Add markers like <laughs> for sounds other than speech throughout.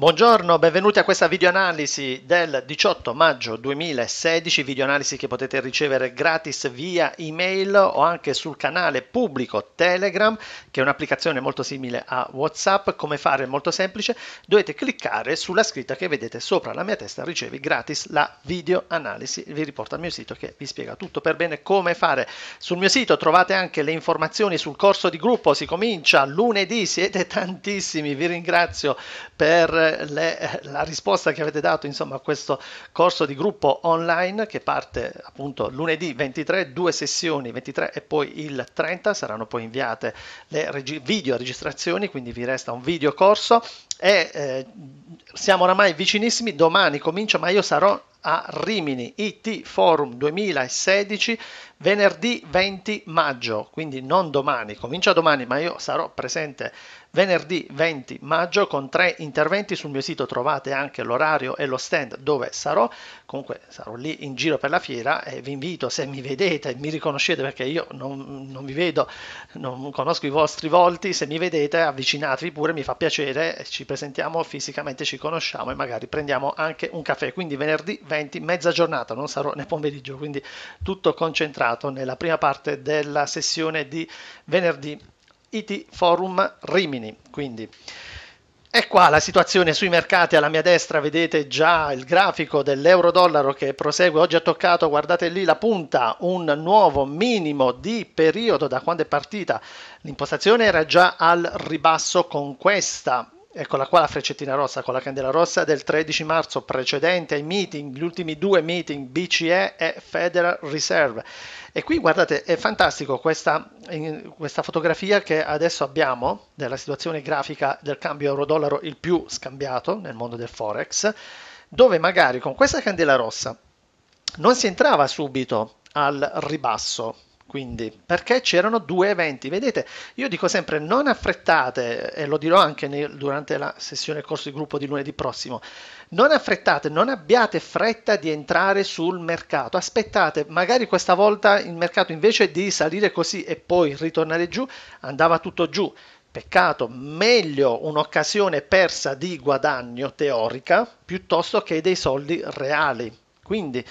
Buongiorno, benvenuti a questa videoanalisi del 18 maggio 2016, videoanalisi che potete ricevere gratis via email o anche sul canale pubblico Telegram, che è un'applicazione molto simile a WhatsApp. Come fare molto semplice, dovete cliccare sulla scritta che vedete sopra la mia testa, ricevi gratis la videoanalisi, vi riporta al mio sito che vi spiega tutto per bene come fare. Sul mio sito trovate anche le informazioni sul corso di gruppo, si comincia lunedì, siete tantissimi, vi ringrazio per le, la risposta che avete dato insomma, a questo corso di gruppo online che parte appunto lunedì 23, due sessioni 23 e poi il 30 saranno poi inviate le regi- video registrazioni, quindi vi resta un video corso e eh, siamo oramai vicinissimi, domani comincio ma io sarò a Rimini IT Forum 2016 venerdì 20 maggio, quindi non domani, comincia domani, ma io sarò presente venerdì 20 maggio con tre interventi sul mio sito trovate anche l'orario e lo stand dove sarò comunque sarò lì in giro per la fiera e vi invito se mi vedete mi riconoscete perché io non, non vi vedo non conosco i vostri volti se mi vedete avvicinatevi pure mi fa piacere ci presentiamo fisicamente ci conosciamo e magari prendiamo anche un caffè quindi venerdì 20 mezza giornata non sarò nel pomeriggio quindi tutto concentrato illustrato nella prima parte della sessione di venerdì IT Forum Rimini. Quindi è qua la situazione sui mercati, alla mia destra vedete già il grafico dell'euro-dollaro che prosegue, oggi ha toccato, guardate lì la punta, un nuovo minimo di periodo da quando è partita, l'impostazione era già al ribasso con questa Eccola qua la freccettina rossa con la candela rossa del 13 marzo precedente ai meeting, gli ultimi due meeting BCE e Federal Reserve. E qui guardate, è fantastico questa, questa fotografia che adesso abbiamo della situazione grafica del cambio euro-dollaro il più scambiato nel mondo del Forex, dove magari con questa candela rossa non si entrava subito al ribasso quindi perché c'erano due eventi vedete io dico sempre non affrettate e lo dirò anche nel, durante la sessione corso di gruppo di lunedì prossimo non affrettate non abbiate fretta di entrare sul mercato aspettate magari questa volta il mercato invece di salire così e poi ritornare giù andava tutto giù Peccato, meglio un'occasione persa di guadagno teorica piuttosto che dei soldi reali. Quindi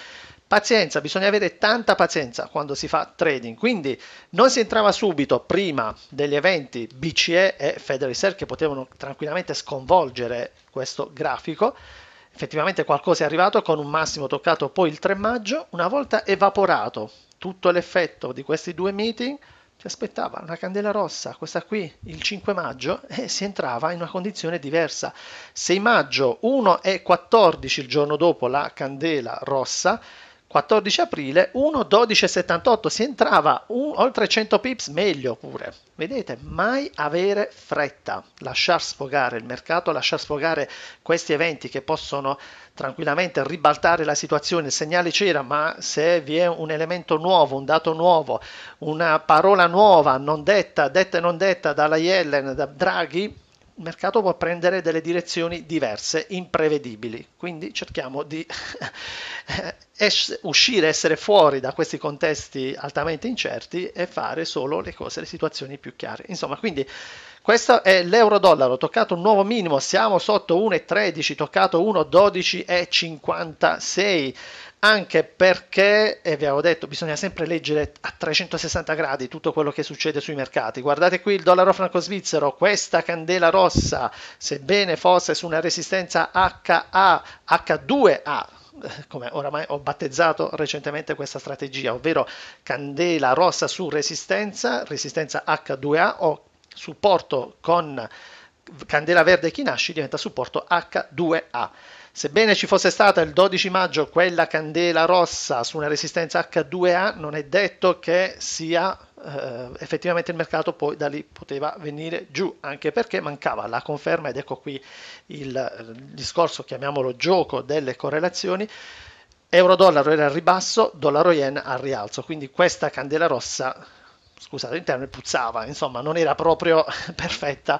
pazienza, bisogna avere tanta pazienza quando si fa trading, quindi non si entrava subito prima degli eventi BCE e Federal Reserve che potevano tranquillamente sconvolgere questo grafico, effettivamente qualcosa è arrivato con un massimo toccato poi il 3 maggio, una volta evaporato tutto l'effetto di questi due meeting, si aspettava una candela rossa, questa qui il 5 maggio, <laughs> e si entrava in una condizione diversa. 6 maggio 1 e 14 il giorno dopo la candela rossa, 14 aprile 1.12.78 si entrava un, oltre 100 pips meglio pure vedete mai avere fretta lasciar sfogare il mercato lasciar sfogare questi eventi che possono tranquillamente ribaltare la situazione il segnale c'era ma se vi è un elemento nuovo un dato nuovo una parola nuova non detta detta e non detta dalla Yellen da Draghi il mercato può prendere delle direzioni diverse, imprevedibili. Quindi cerchiamo di <laughs> uscire, essere fuori da questi contesti altamente incerti e fare solo le cose, le situazioni più chiare. Insomma, quindi questo è l'euro-dollaro, toccato un nuovo minimo, siamo sotto 1,13, toccato 1,12,56 anche perché, e eh, vi avevo detto, bisogna sempre leggere a 360 gradi tutto quello che succede sui mercati. Guardate qui il dollaro franco-svizzero, questa candela rossa, sebbene fosse su una resistenza HA, H2A, eh, come oramai ho battezzato recentemente questa strategia, ovvero candela rossa su resistenza, resistenza H2A o supporto con candela verde e Kinashi diventa supporto H2A. Sebbene ci fosse stata il 12 maggio quella candela rossa su una resistenza H2A, non è detto che sia eh, effettivamente il mercato poi da lì poteva venire giù, anche perché mancava la conferma ed ecco qui il discorso, chiamiamolo gioco delle correlazioni. Euro-dollaro era al ribasso, dollaro-yen al rialzo, quindi questa candela rossa scusate, interno e puzzava, insomma non era proprio <laughs> perfetta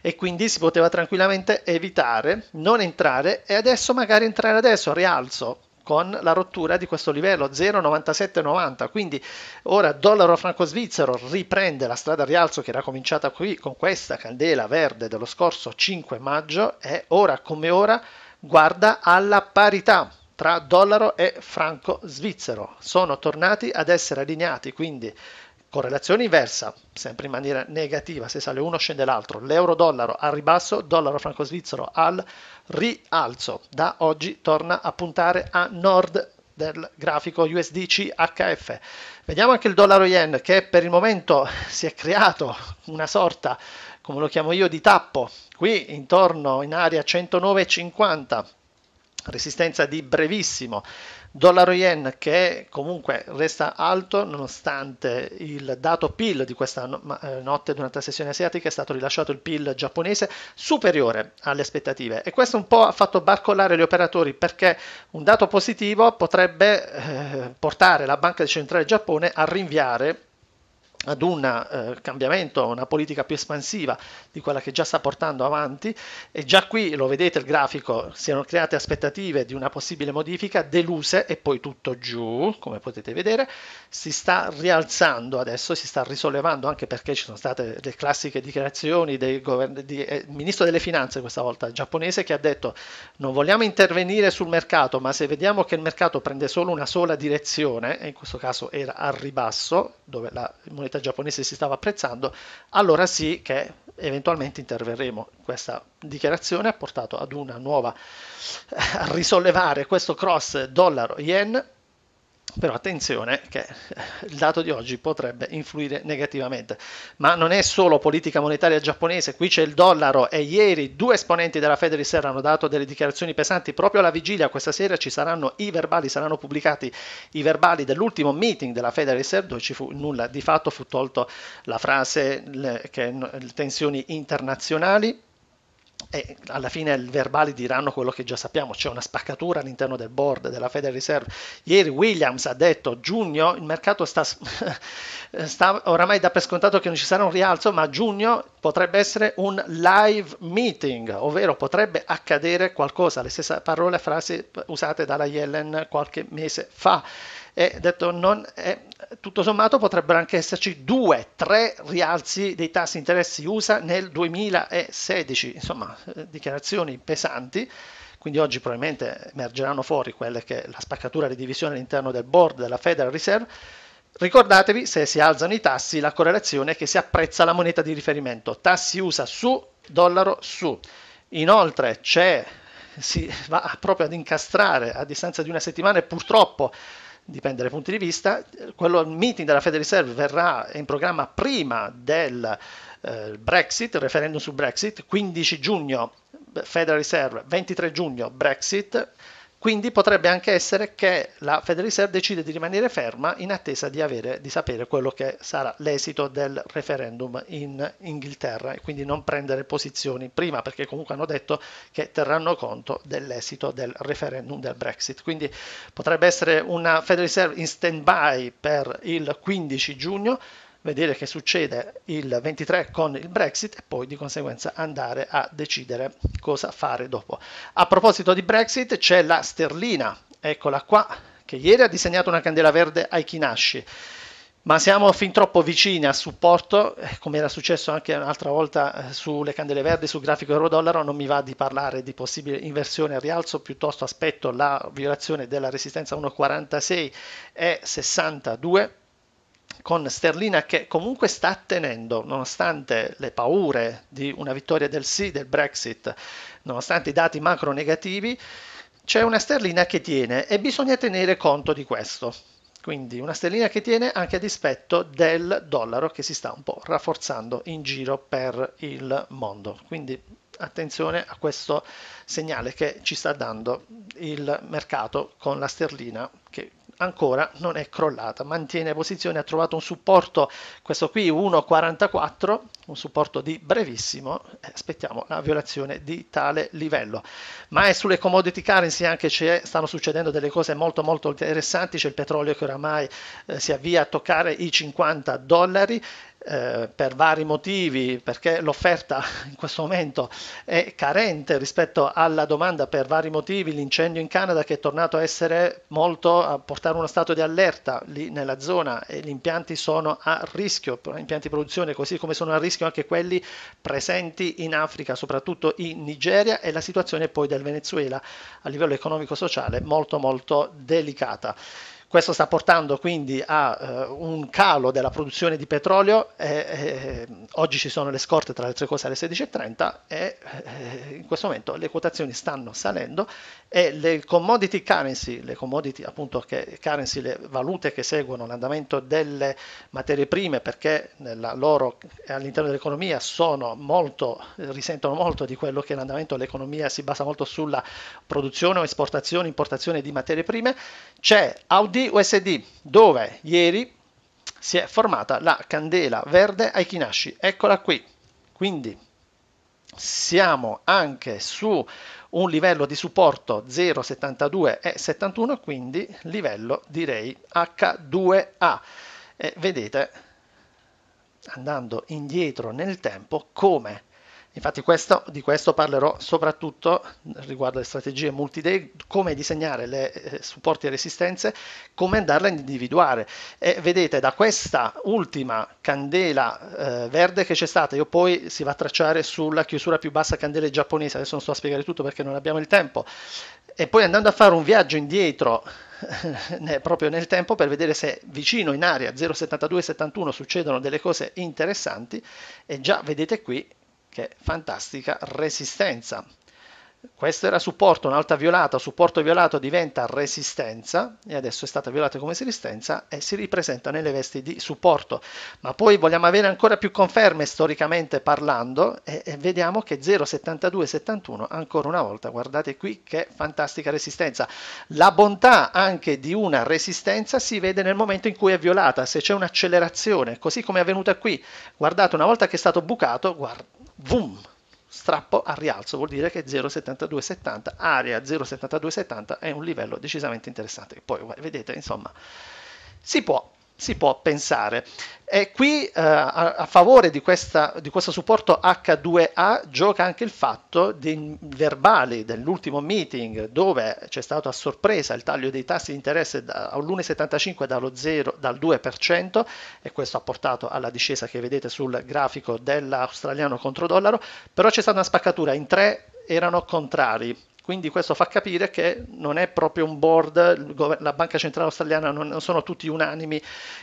e quindi si poteva tranquillamente evitare, non entrare e adesso magari entrare adesso, rialzo con la rottura di questo livello 0,9790 quindi ora dollaro franco svizzero riprende la strada rialzo che era cominciata qui con questa candela verde dello scorso 5 maggio e ora come ora guarda alla parità tra dollaro e franco svizzero sono tornati ad essere allineati quindi Correlazione inversa, sempre in maniera negativa, se sale uno scende l'altro, l'euro-dollaro al ribasso, dollaro franco-svizzero al rialzo, da oggi torna a puntare a nord del grafico USD CHF. Vediamo anche il dollaro yen che per il momento <laughs> si è creato una sorta, come lo chiamo io, di tappo, qui intorno in area 109,50 resistenza di brevissimo. Dollaro yen che comunque resta alto nonostante il dato PIL di questa eh, notte durante la sessione asiatica è stato rilasciato il PIL giapponese superiore alle aspettative e questo un po' ha fatto barcollare gli operatori perché un dato positivo potrebbe eh, portare la Banca Centrale Giappone a rinviare ad un eh, cambiamento, una politica più espansiva di quella che già sta portando avanti e già qui lo vedete il grafico, si erano create aspettative di una possibile modifica deluse e poi tutto giù, come potete vedere, si sta rialzando adesso, si sta risollevando anche perché ci sono state le classiche dichiarazioni del di, eh, ministro delle finanze questa volta giapponese che ha detto non vogliamo intervenire sul mercato, ma se vediamo che il mercato prende solo una sola direzione, e in questo caso era al ribasso, dove la moneta carta giapponese si stava apprezzando, allora sì che eventualmente interverremo. Questa dichiarazione ha portato ad una nuova a risollevare questo cross dollaro-yen però attenzione che eh, il dato di oggi potrebbe influire negativamente. Ma non è solo politica monetaria giapponese, qui c'è il dollaro e ieri due esponenti della Fed Reserve hanno dato delle dichiarazioni pesanti proprio alla vigilia, questa sera ci saranno i verbali, saranno pubblicati i verbali dell'ultimo meeting della Fed Reserve dove ci fu nulla, di fatto fu tolto la frase le, che, le tensioni internazionali e alla fine i verbali diranno quello che già sappiamo, c'è una spaccatura all'interno del board della Federal Reserve. Ieri Williams ha detto giugno il mercato sta, <laughs> sta oramai da per scontato che non ci sarà un rialzo, ma giugno potrebbe essere un live meeting, ovvero potrebbe accadere qualcosa, le stesse parole e frasi usate dalla Yellen qualche mese fa e detto non è, eh, tutto sommato potrebbero anche esserci due, tre rialzi dei tassi di interessi USA nel 2016, insomma eh, dichiarazioni pesanti, quindi oggi probabilmente emergeranno fuori quelle che la spaccatura di divisione all'interno del board della Federal Reserve. Ricordatevi, se si alzano i tassi, la correlazione è che si apprezza la moneta di riferimento, tassi USA su, dollaro su. Inoltre c'è, si va proprio ad incastrare a distanza di una settimana e purtroppo dipende dai punti di vista, quello, meeting della Federal Reserve verrà in programma prima del eh, Brexit, il referendum sul Brexit, 15 giugno Federal Reserve, 23 giugno Brexit, quindi potrebbe anche essere che la Federal Reserve decide di rimanere ferma in attesa di, avere, di sapere quello che sarà l'esito del referendum in Inghilterra e quindi non prendere posizioni prima perché comunque hanno detto che terranno conto dell'esito del referendum del Brexit. Quindi potrebbe essere una Federal Reserve in stand by per il 15 giugno vedere che succede il 23 con il Brexit e poi di conseguenza andare a decidere cosa fare dopo. A proposito di Brexit c'è la sterlina, eccola qua, che ieri ha disegnato una candela verde ai Kinashi ma siamo fin troppo vicini a supporto, eh, come era successo anche un'altra volta eh, sulle candele verdi sul grafico euro-dollaro, non mi va di parlare di possibile inversione al rialzo, piuttosto aspetto la violazione della resistenza 1,46 e 62 con Sterlina che comunque sta tenendo, nonostante le paure di una vittoria del sì del Brexit, nonostante i dati macro negativi, c'è una sterlina che tiene e bisogna tenere conto di questo. Quindi una sterlina che tiene anche a dispetto del dollaro che si sta un po' rafforzando in giro per il mondo. Quindi attenzione a questo segnale che ci sta dando il mercato con la sterlina ancora non è crollata, mantiene posizione, ha trovato un supporto, questo qui 1,44, un supporto di brevissimo, eh, aspettiamo la violazione di tale livello. Ma è sulle commodity currency anche stanno succedendo delle cose molto molto interessanti, c'è il petrolio che oramai eh, si avvia a toccare i 50 dollari, eh, per vari motivi, perché l'offerta in questo momento è carente rispetto alla domanda per vari motivi, l'incendio in Canada che è tornato a essere molto a portare uno stato di allerta lì nella zona e gli impianti sono a rischio, impianti di produzione così come sono a rischio anche quelli presenti in Africa, soprattutto in Nigeria e la situazione poi del Venezuela a livello economico-sociale molto molto delicata. Questo sta portando quindi a uh, un calo della produzione di petrolio, e, e, eh, oggi ci sono le scorte tra le cose alle 16.30 e, e eh, in questo momento le quotazioni stanno salendo e le commodity currency, le commodity appunto che, currency, le valute che seguono l'andamento delle materie prime perché loro, all'interno dell'economia molto, risentono molto di quello che è l'andamento dell'economia, si basa molto sulla produzione o esportazione, importazione di materie prime, c'è Audi USD, dove ieri si è formata la candela verde ai Kinashi. Eccola qui. Quindi siamo anche su un livello di supporto 0,72 e 71, quindi livello direi H2A. E vedete andando indietro nel tempo come Infatti questo, di questo parlerò soprattutto riguardo alle strategie multi-day, come disegnare le eh, supporti e resistenze, come andarle a individuare. E vedete da questa ultima candela eh, verde che c'è stata, io poi si va a tracciare sulla chiusura più bassa candela giapponese, adesso non sto a spiegare tutto perché non abbiamo il tempo, e poi andando a fare un viaggio indietro <laughs> proprio nel tempo per vedere se vicino in area 0,72-71 succedono delle cose interessanti e già vedete qui che fantastica resistenza. Questo era supporto, un'alta violata, supporto violato diventa resistenza e adesso è stata violata come resistenza e si ripresenta nelle vesti di supporto. Ma poi vogliamo avere ancora più conferme storicamente parlando e, e vediamo che 0,72,71 ancora una volta, guardate qui che fantastica resistenza. La bontà anche di una resistenza si vede nel momento in cui è violata, se c'è un'accelerazione, così come è avvenuta qui. Guardate, una volta che è stato bucato, guardate boom, strappo al rialzo, vuol dire che 0,7270, area 0,7270 è un livello decisamente interessante, poi vedete, insomma, si può si può pensare. E qui eh, a, a, favore di, questa, di, questo supporto H2A gioca anche il fatto dei verbali dell'ultimo meeting dove c'è stato a sorpresa il taglio dei tassi di interesse all'1,75 dallo dal 2% e questo ha portato alla discesa che vedete sul grafico dell'australiano contro dollaro, però c'è stata una spaccatura, in tre erano contrari quindi questo fa capire che non è proprio un board, la Banca Centrale Australiana non sono tutti unanimi,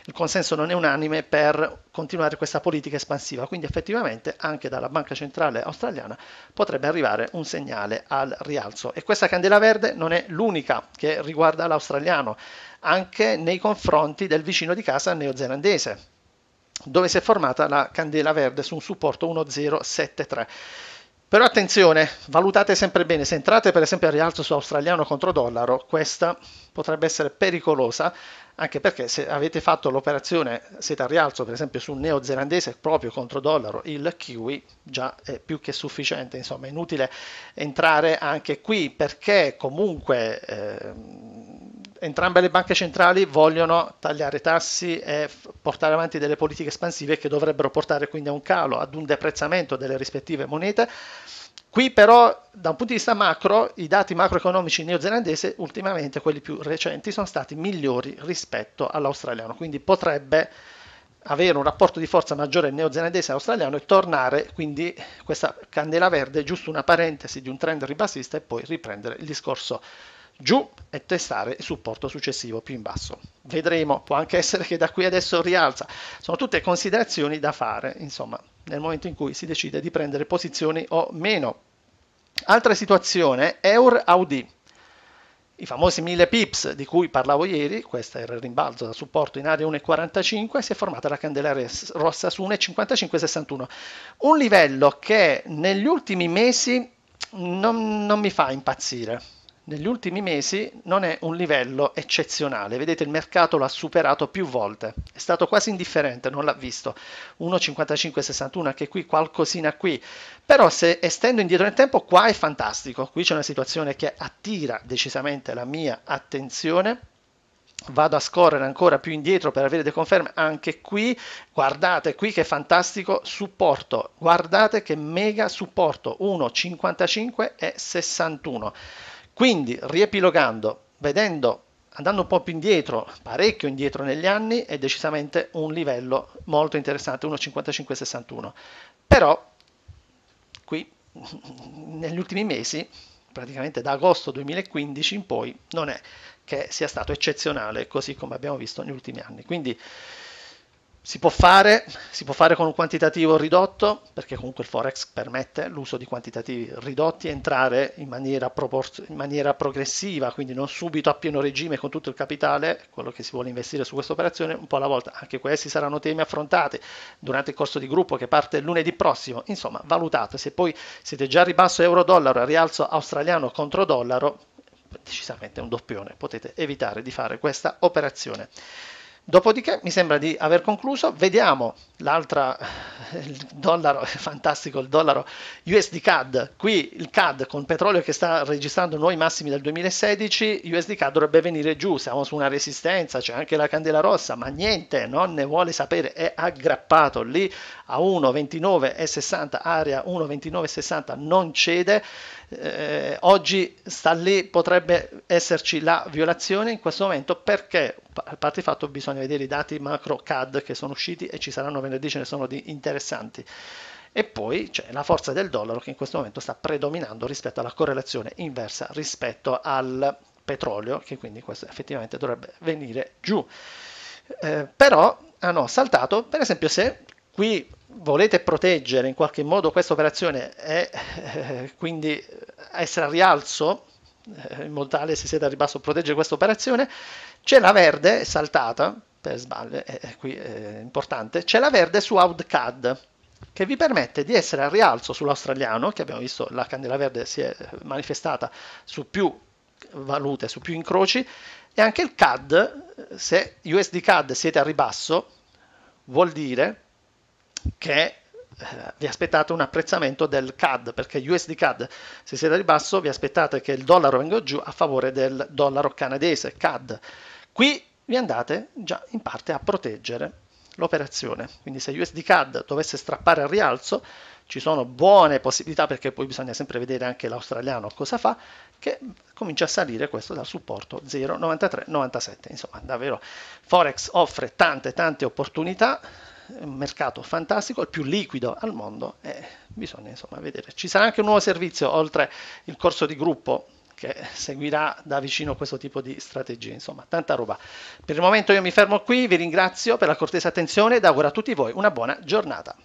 il consenso non è unanime per continuare questa politica espansiva. Quindi effettivamente anche dalla Banca Centrale Australiana potrebbe arrivare un segnale al rialzo. E questa candela verde non è l'unica che riguarda l'australiano, anche nei confronti del vicino di casa neozelandese, dove si è formata la candela verde su un supporto 1073 però attenzione, valutate sempre bene, se entrate per esempio al rialzo su australiano contro dollaro, questa potrebbe essere pericolosa anche perché se avete fatto l'operazione siete al rialzo per esempio sul neozelandese proprio contro dollaro il kiwi già è più che sufficiente insomma è inutile entrare anche qui perché comunque eh, entrambe le banche centrali vogliono tagliare tassi e portare avanti delle politiche espansive che dovrebbero portare quindi a un calo ad un deprezzamento delle rispettive monete Qui però da un punto di vista macro i dati macroeconomici neozelandesi ultimamente quelli più recenti sono stati migliori rispetto all'australiano, quindi potrebbe avere un rapporto di forza maggiore neozelandese e australiano e tornare quindi questa candela verde, giusto una parentesi di un trend ribassista e poi riprendere il discorso giù e testare il supporto successivo più in basso. Vedremo, può anche essere che da qui adesso rialza. Sono tutte considerazioni da fare, insomma, nel momento in cui si decide di prendere posizioni o meno. Altra situazione, eur AUDI. I famosi 1000 pips di cui parlavo ieri, questo era il rimbalzo da supporto in area 1,45, si è formata la candela rossa su 1,5561. Un livello che negli ultimi mesi non, non mi fa impazzire negli ultimi mesi non è un livello eccezionale, vedete il mercato l'ha superato più volte, è stato quasi indifferente, non l'ha visto, 1,5561 anche qui qualcosina qui, però se estendo indietro nel tempo qua è fantastico, qui c'è una situazione che attira decisamente la mia attenzione, vado a scorrere ancora più indietro per avere delle conferme anche qui guardate qui che fantastico supporto guardate che mega supporto 1,55 e 61 quindi, riepilogando, vedendo, andando un po' più indietro, parecchio indietro negli anni, è decisamente un livello molto interessante, 1,5561. Però, qui, <laughs> negli ultimi mesi, praticamente da agosto 2015 in poi, non è che sia stato eccezionale, così come abbiamo visto negli ultimi anni. Quindi, si può, fare, si può fare con un quantitativo ridotto, perché comunque il Forex permette l'uso di quantitativi ridotti, entrare in maniera, propor- in maniera progressiva, quindi non subito a pieno regime con tutto il capitale, quello che si vuole investire su questa operazione, un po' alla volta. Anche questi saranno temi affrontati durante il corso di gruppo che parte lunedì prossimo. Insomma, valutate. Se poi siete già a ribasso euro-dollaro, a rialzo australiano contro dollaro, decisamente un doppione, potete evitare di fare questa operazione. Dopodiché mi sembra di aver concluso, vediamo l'altra, il dollaro, è fantastico il dollaro USD CAD, qui il CAD con petrolio che sta registrando nuovi massimi dal 2016, USD CAD dovrebbe venire giù, siamo su una resistenza, c'è anche la candela rossa, ma niente, non ne vuole sapere, è aggrappato lì a 1,29,60, area 1,29,60 non cede, eh, oggi sta lì, potrebbe esserci la violazione in questo momento perché, a parte il fatto, bisogna vedere i dati macro CAD che sono usciti e ci saranno venerdì, ce ne sono di interessanti. E poi c'è la forza del dollaro che in questo momento sta predominando rispetto alla correlazione inversa rispetto al petrolio, che quindi questo effettivamente dovrebbe venire giù. Eh, però hanno saltato, per esempio, se qui volete proteggere in qualche modo questa operazione e eh, quindi essere a rialzo, eh, in modo tale se siete a ribasso proteggere questa operazione, c'è la verde saltata, per sbaglio, eh, eh qui è eh, importante, c'è la verde su OutCAD che vi permette di essere a rialzo sull'australiano, che abbiamo visto la candela verde si è manifestata su più valute, su più incroci, e anche il CAD, se USD CAD siete a ribasso, vuol dire che eh, vi aspettate un apprezzamento del CAD perché USD CAD se siete a basso, vi aspettate che il dollaro venga giù a favore del dollaro canadese CAD qui vi andate già in parte a proteggere l'operazione quindi se USD CAD dovesse strappare al rialzo ci sono buone possibilità perché poi bisogna sempre vedere anche l'australiano cosa fa che comincia a salire questo dal supporto 0,9397 insomma davvero Forex offre tante tante opportunità mercato fantastico, il più liquido al mondo e bisogna insomma vedere. Ci sarà anche un nuovo servizio oltre il corso di gruppo che seguirà da vicino questo tipo di strategie, insomma tanta roba. Per il momento io mi fermo qui, vi ringrazio per la cortesa attenzione ed auguro a tutti voi una buona giornata.